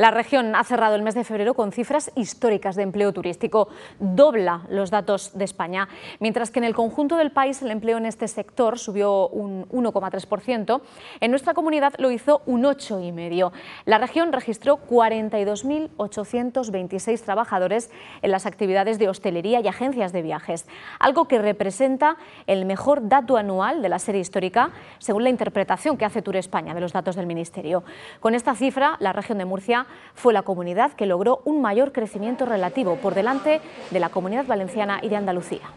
La región ha cerrado el mes de febrero con cifras históricas de empleo turístico, dobla los datos de España, mientras que en el conjunto del país el empleo en este sector subió un 1,3%, en nuestra comunidad lo hizo un 8,5%. La región registró 42.826 trabajadores en las actividades de hostelería y agencias de viajes, algo que representa el mejor dato anual de la serie histórica, según la interpretación que hace Tour España de los datos del Ministerio. Con esta cifra, la región de Murcia fue la comunidad que logró un mayor crecimiento relativo por delante de la Comunidad Valenciana y de Andalucía.